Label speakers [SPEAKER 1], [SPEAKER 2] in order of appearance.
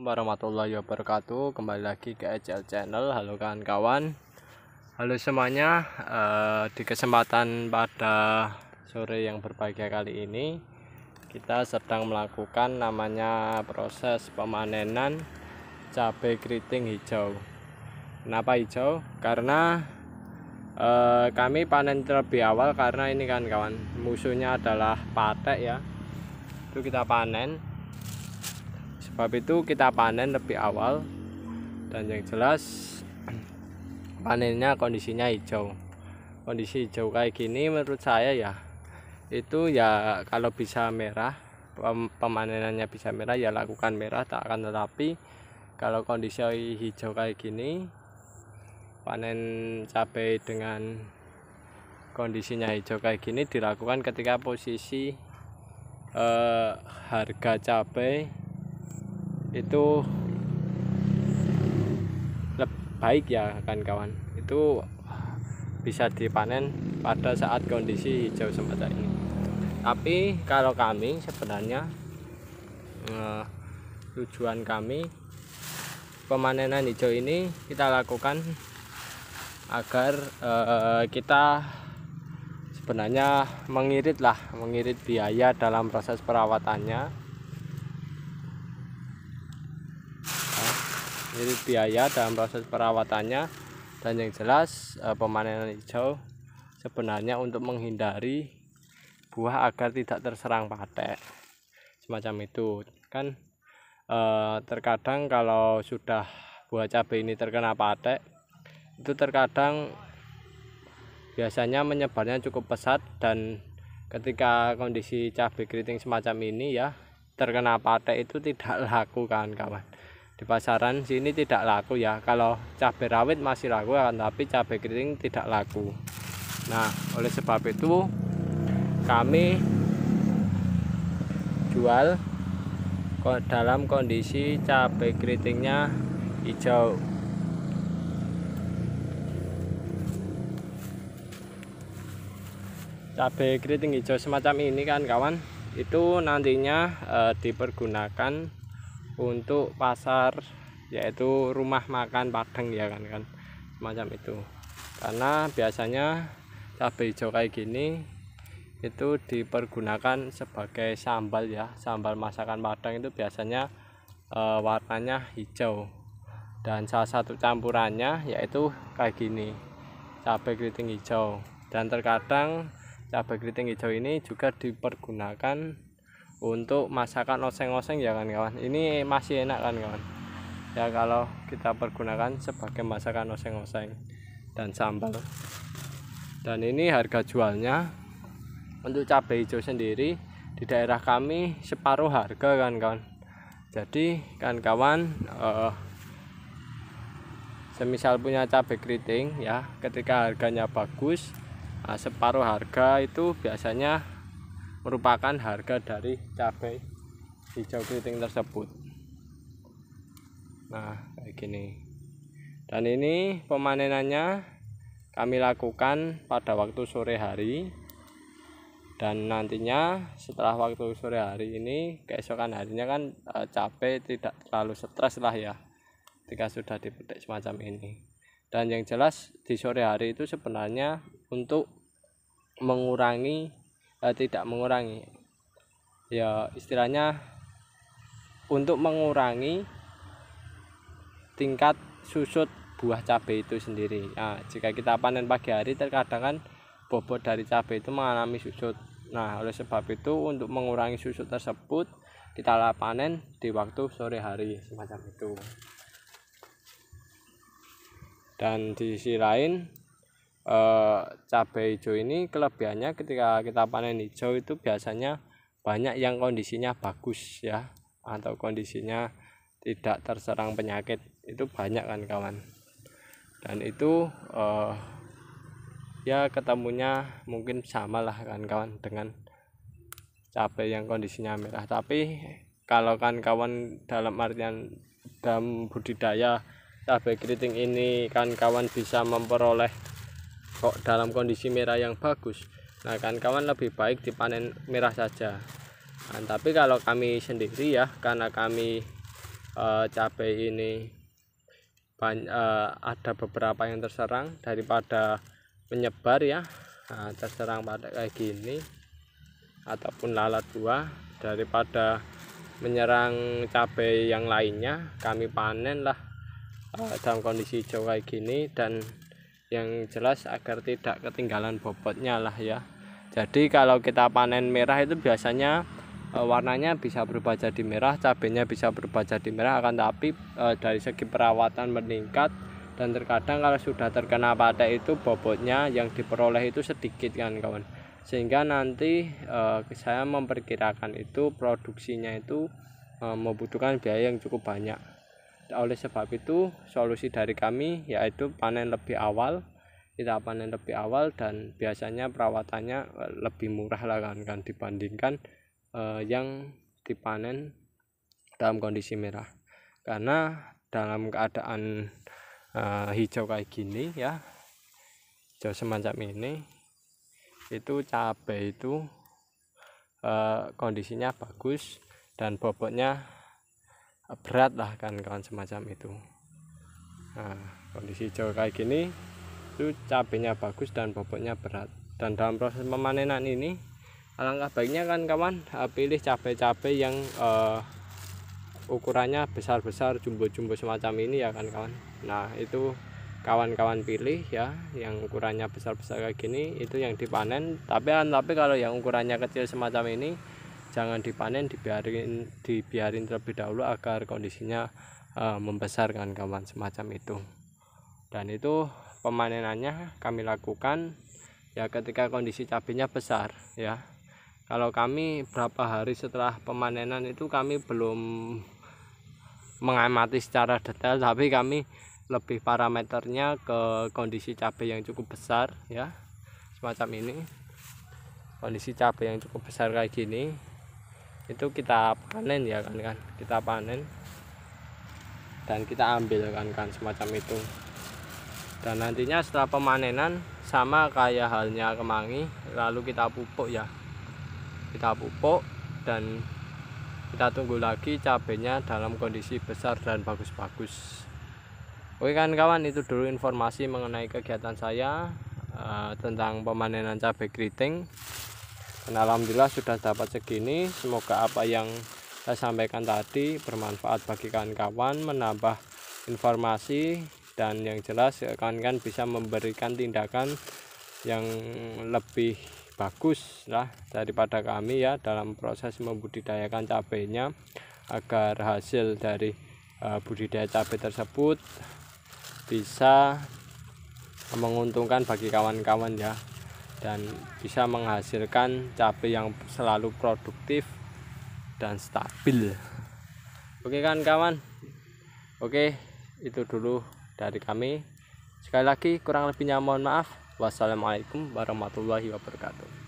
[SPEAKER 1] warahmatullahi wabarakatuh kembali lagi ke ECL channel halo kawan-kawan halo semuanya eh, di kesempatan pada sore yang berbahagia kali ini kita sedang melakukan namanya proses pemanenan cabai keriting hijau kenapa hijau karena eh, kami panen terlebih awal karena ini kan kawan musuhnya adalah patek ya itu kita panen sebab itu kita panen lebih awal dan yang jelas panennya kondisinya hijau kondisi hijau kayak gini menurut saya ya itu ya kalau bisa merah pem pemanenannya bisa merah ya lakukan merah tak akan tetapi kalau kondisi hijau kayak gini panen cabai dengan kondisinya hijau kayak gini dilakukan ketika posisi eh, harga cabai itu baik ya kawan-kawan itu bisa dipanen pada saat kondisi hijau semata ini tapi kalau kami sebenarnya eh, tujuan kami pemanenan hijau ini kita lakukan agar eh, kita sebenarnya mengirit lah mengirit biaya dalam proses perawatannya jadi biaya dalam proses perawatannya dan yang jelas eh, pemanenan hijau sebenarnya untuk menghindari buah agar tidak terserang patek semacam itu kan eh, terkadang kalau sudah buah cabai ini terkena patek itu terkadang biasanya menyebarnya cukup pesat dan ketika kondisi cabai keriting semacam ini ya terkena patek itu tidak laku kan kawan di pasaran sini tidak laku ya kalau cabai rawit masih laku akan tapi cabai keriting tidak laku nah oleh sebab itu kami jual dalam kondisi cabai keritingnya hijau cabai keriting hijau semacam ini kan kawan itu nantinya e, dipergunakan untuk pasar yaitu rumah makan padang ya kan kan semacam itu karena biasanya cabai hijau kayak gini itu dipergunakan sebagai sambal ya sambal masakan padang itu biasanya e, warnanya hijau dan salah satu campurannya yaitu kayak gini cabai keriting hijau dan terkadang cabai keriting hijau ini juga dipergunakan untuk masakan oseng-oseng ya kan kawan ini masih enak kan kawan ya kalau kita pergunakan sebagai masakan oseng-oseng dan sambal dan ini harga jualnya untuk cabai hijau sendiri di daerah kami separuh harga kan kawan jadi kan kawan uh, eh, semisal punya cabai keriting ya ketika harganya bagus nah, separuh harga itu biasanya merupakan harga dari cabai hijau keriting tersebut nah kayak gini dan ini pemanenannya kami lakukan pada waktu sore hari dan nantinya setelah waktu sore hari ini keesokan harinya kan e, cabai tidak terlalu stres lah ya ketika sudah dipetik semacam ini dan yang jelas di sore hari itu sebenarnya untuk mengurangi eh, tidak mengurangi ya istilahnya untuk mengurangi tingkat susut buah cabai itu sendiri nah, jika kita panen pagi hari terkadang kan bobot dari cabai itu mengalami susut nah oleh sebab itu untuk mengurangi susut tersebut kita lah panen di waktu sore hari semacam itu dan di sisi lain Eh, cabai hijau ini kelebihannya ketika kita panen hijau itu biasanya banyak yang kondisinya bagus ya atau kondisinya tidak terserang penyakit itu banyak kan kawan dan itu eh, ya ketemunya mungkin sama lah kan kawan dengan cabai yang kondisinya merah tapi kalau kan kawan dalam artian dalam budidaya cabai keriting ini kan kawan bisa memperoleh kok dalam kondisi merah yang bagus nah kan kawan lebih baik dipanen merah saja nah, tapi kalau kami sendiri ya karena kami e, cabai ini banyak, e, ada beberapa yang terserang daripada menyebar ya nah, terserang pada kayak gini ataupun lalat buah daripada menyerang cabai yang lainnya kami panen lah eh, dalam kondisi hijau kayak gini dan yang jelas agar tidak ketinggalan bobotnya lah ya jadi kalau kita panen merah itu biasanya e, warnanya bisa berubah jadi merah cabenya bisa berubah jadi merah akan tapi e, dari segi perawatan meningkat dan terkadang kalau sudah terkena pakai itu bobotnya yang diperoleh itu sedikit kan kawan sehingga nanti e, saya memperkirakan itu produksinya itu membutuhkan biaya yang cukup banyak oleh sebab itu solusi dari kami yaitu panen lebih awal kita panen lebih awal dan biasanya perawatannya eh, lebih murah lah kan, kan dibandingkan eh, yang dipanen dalam kondisi merah karena dalam keadaan eh, hijau kayak gini ya hijau semacam ini itu cabai itu eh, kondisinya bagus dan bobotnya berat lah kan kawan semacam itu nah, kondisi hijau kayak gini itu cabenya bagus dan bobotnya berat dan dalam proses pemanenan ini alangkah baiknya kan kawan eh, pilih cabai-cabai yang uh, ukurannya besar-besar jumbo-jumbo semacam ini ya kan kawan nah itu kawan-kawan pilih ya yang ukurannya besar-besar kayak gini itu yang dipanen tapi tapi kalau yang ukurannya kecil semacam ini jangan dipanen dibiarin dibiarin terlebih dahulu agar kondisinya uh, eh, membesar kan kawan semacam itu dan itu pemanenannya kami lakukan ya ketika kondisi cabenya besar ya kalau kami berapa hari setelah pemanenan itu kami belum mengamati secara detail tapi kami lebih parameternya ke kondisi cabai yang cukup besar ya semacam ini kondisi cabai yang cukup besar kayak gini itu kita panen ya kan kan kita panen dan kita ambil kan kan semacam itu dan nantinya setelah pemanenan sama kayak halnya kemangi lalu kita pupuk ya kita pupuk dan kita tunggu lagi cabenya dalam kondisi besar dan bagus-bagus oke kan kawan itu dulu informasi mengenai kegiatan saya uh, tentang pemanenan cabai keriting dan alhamdulillah sudah dapat segini semoga apa yang saya sampaikan tadi bermanfaat bagi kawan-kawan menambah informasi dan yang jelas kawan-kawan bisa memberikan tindakan yang lebih bagus lah daripada kami ya dalam proses membudidayakan cabainya agar hasil dari eh, budidaya cabai tersebut bisa menguntungkan bagi kawan-kawan ya dan bisa menghasilkan cabai yang selalu produktif dan stabil oke kan kawan oke itu dulu dari kami sekali lagi kurang lebihnya mohon maaf wassalamualaikum warahmatullahi wabarakatuh